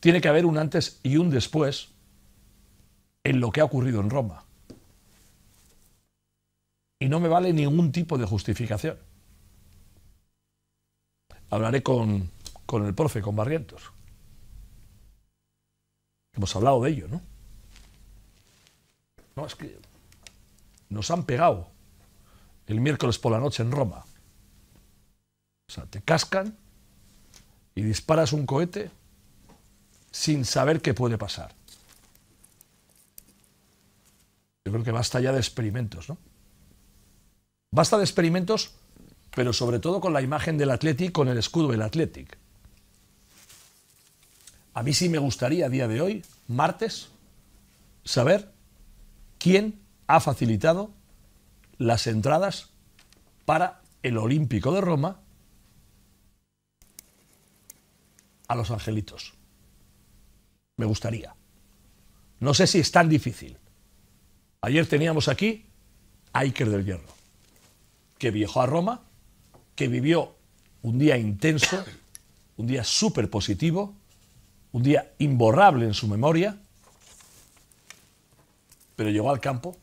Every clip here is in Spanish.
tiene que haber un antes y un después en lo que ha ocurrido en Roma. Y no me vale ningún tipo de justificación. Hablaré con, con el profe, con Barrientos. Hemos hablado de ello, ¿no? No, es que nos han pegado el miércoles por la noche en Roma. O sea, te cascan y disparas un cohete sin saber qué puede pasar. Yo creo que basta ya de experimentos, ¿no? Basta de experimentos, pero sobre todo con la imagen del Athletic, con el escudo del Athletic. A mí sí me gustaría a día de hoy, martes, saber quién ha facilitado las entradas para el Olímpico de Roma a los angelitos. Me gustaría. No sé si es tan difícil. Ayer teníamos aquí a Iker del Hierro, que viajó a Roma, que vivió un día intenso, un día súper positivo, un día imborrable en su memoria, pero llegó al campo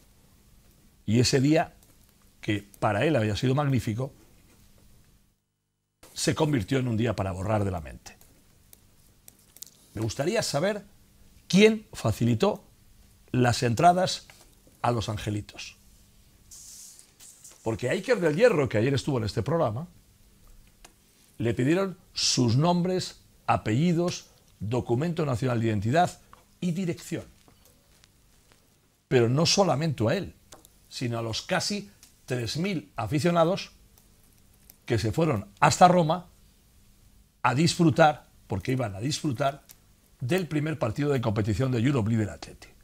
y ese día, que para él había sido magnífico, se convirtió en un día para borrar de la mente. Me gustaría saber quién facilitó las entradas a los angelitos. Porque a Iker del Hierro, que ayer estuvo en este programa, le pidieron sus nombres, apellidos, documento nacional de identidad y dirección. Pero no solamente a él, sino a los casi 3.000 aficionados que se fueron hasta Roma a disfrutar, porque iban a disfrutar del primer partido de competición de Europe League